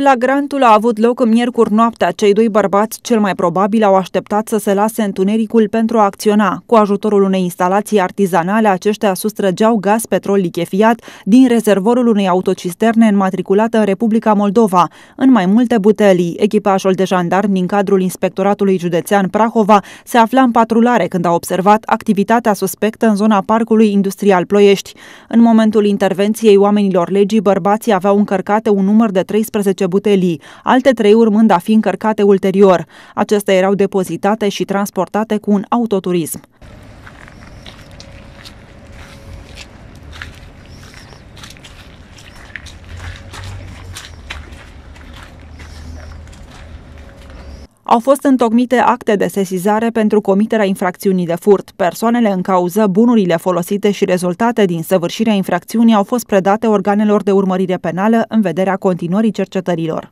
Flagrantul a avut loc în miercuri noaptea. Cei doi bărbați cel mai probabil au așteptat să se lase întunericul pentru a acționa. Cu ajutorul unei instalații artizanale, aceștia sustrăgeau gaz petrol lichefiat din rezervorul unei autocisterne înmatriculată în Republica Moldova, în mai multe butelii. Echipajul de jandarmi din cadrul Inspectoratului Județean Prahova se afla în patrulare când a observat activitatea suspectă în zona Parcului Industrial Ploiești. În momentul intervenției oamenilor legii, bărbații aveau încărcate un număr de 13 butelii, alte trei urmând a fi încărcate ulterior. Acestea erau depozitate și transportate cu un autoturism. Au fost întocmite acte de sesizare pentru comiterea infracțiunii de furt. Persoanele în cauză, bunurile folosite și rezultate din săvârșirea infracțiunii au fost predate organelor de urmărire penală în vederea continuării cercetărilor.